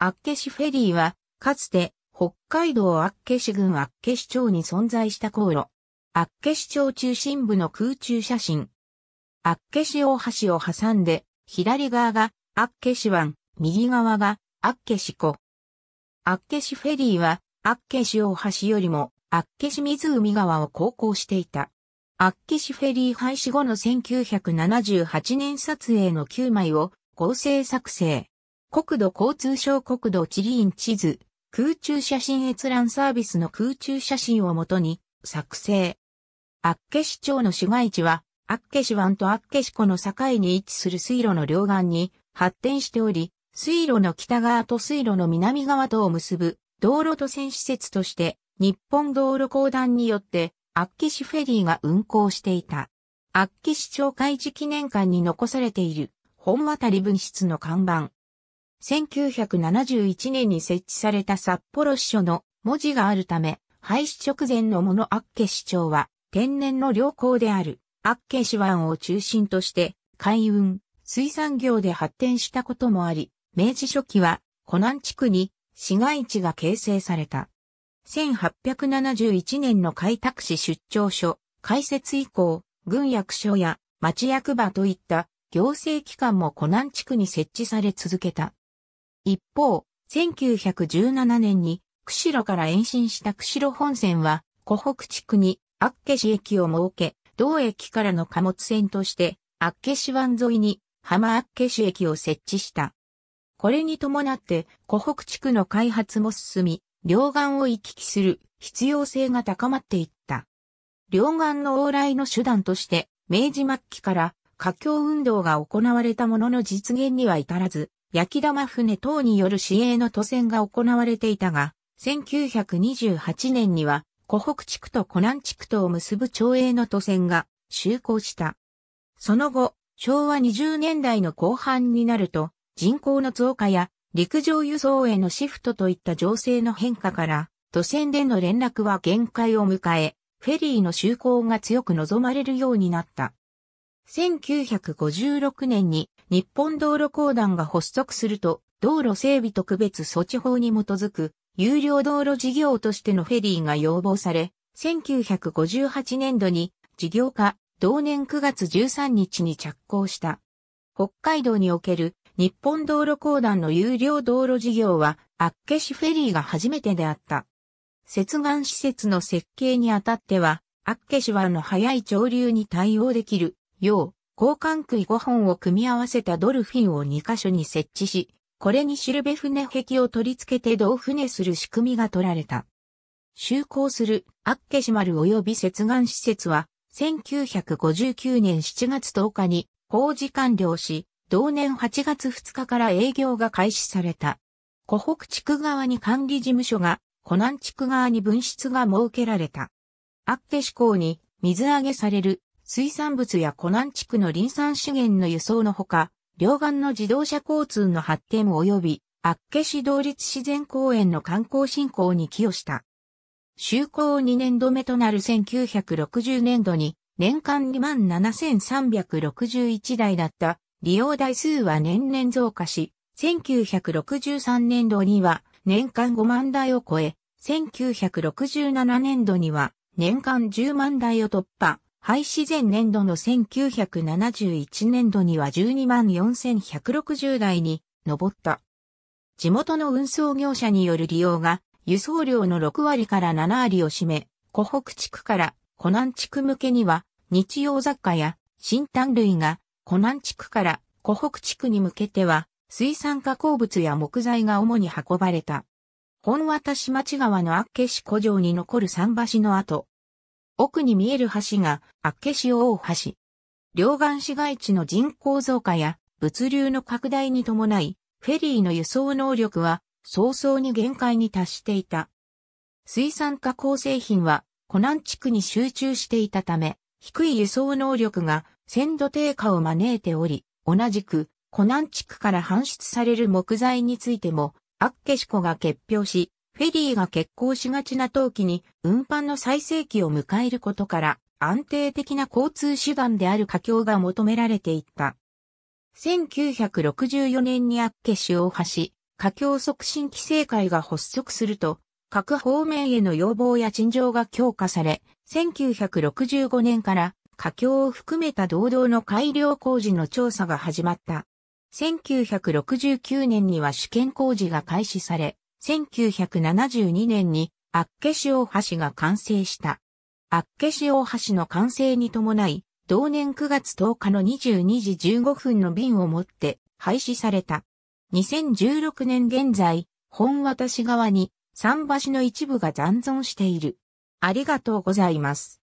厚岸フェリーは、かつて、北海道厚岸郡厚岸町に存在した航路。厚岸町中心部の空中写真。厚岸大橋を挟んで、左側が厚岸湾、右側が厚岸湖。厚岸フェリーは、厚岸大橋よりも、厚岸湖川を航行していた。厚岸フェリー廃止後の1978年撮影の9枚を合成作成。国土交通省国土地理院地図、空中写真閲覧サービスの空中写真をもとに作成。厚岸町の市街地は、厚岸湾と厚岸湖の境に位置する水路の両岸に発展しており、水路の北側と水路の南側とを結ぶ道路と線施設として日本道路公団によって厚岸フェリーが運行していた。厚岸町開示記念館に残されている本渡り分室の看板、1971年に設置された札幌支所の文字があるため、廃止直前のものアッケ市長は、天然の良好である、アッケ市湾を中心として、海運、水産業で発展したこともあり、明治初期は、湖南地区に市街地が形成された。1871年の開拓市出張所、開設以降、軍役所や町役場といった行政機関も湖南地区に設置され続けた。一方、1917年に釧路から延伸した釧路本線は、湖北地区に厚岸駅を設け、同駅からの貨物線として、厚岸湾沿いに浜厚岸駅を設置した。これに伴って、湖北地区の開発も進み、両岸を行き来する必要性が高まっていった。両岸の往来の手段として、明治末期から華僑運動が行われたものの実現には至らず、焼き玉船等による市営の渡船が行われていたが、1928年には、湖北地区と湖南地区とを結ぶ町営の渡船が就航した。その後、昭和20年代の後半になると、人口の増加や陸上輸送へのシフトといった情勢の変化から、渡船での連絡は限界を迎え、フェリーの就航が強く望まれるようになった。1956年に日本道路公団が発足すると、道路整備特別措置法に基づく有料道路事業としてのフェリーが要望され、1958年度に事業化、同年9月13日に着工した。北海道における日本道路公団の有料道路事業は、厚岸フェリーが初めてであった。接岸施設の設計にあたっては、厚岸湾の早い潮流に対応できる要、交換杭5本を組み合わせたドルフィンを2カ所に設置し、これにシルベ船壁を取り付けて同船する仕組みが取られた。就航するアッケシマル及び接岸施設は、1959年7月10日に工事完了し、同年8月2日から営業が開始された。湖北地区側に管理事務所が、湖南地区側に分室が設けられた。アッケシ港に水揚げされる水産物や湖南地区の林産資源の輸送のほか、両岸の自動車交通の発展及び、厚岸同立自然公園の観光振興に寄与した。就航2年度目となる1960年度に、年間27,361台だった利用台数は年々増加し、1963年度には年間5万台を超え、1967年度には年間10万台を突破。廃止前年度の1971年度には12万4160台に上った。地元の運送業者による利用が輸送量の6割から7割を占め、湖北地区から湖南地区向けには日用雑貨や新炭類が湖南地区から湖北地区に向けては水産加工物や木材が主に運ばれた。本渡市町川の厚岸古城に残る桟橋の跡。奥に見える橋が、厚岸大橋。両岸市街地の人口増加や物流の拡大に伴い、フェリーの輸送能力は早々に限界に達していた。水産加工製品は湖南地区に集中していたため、低い輸送能力が鮮度低下を招いており、同じく湖南地区から搬出される木材についても、厚岸湖が結氷し、フェリーが欠航しがちな冬季に運搬の最盛期を迎えることから安定的な交通手段である加強が求められていった。1964年に厚岸大橋、加強促進規制会が発足すると、各方面への要望や陳情が強化され、1965年から加強を含めた道道の改良工事の調査が始まった。1969年には試験工事が開始され、1972年に、厚岸大橋が完成した。厚岸大橋の完成に伴い、同年9月10日の22時15分の便をもって廃止された。2016年現在、本渡し側に桟橋の一部が残存している。ありがとうございます。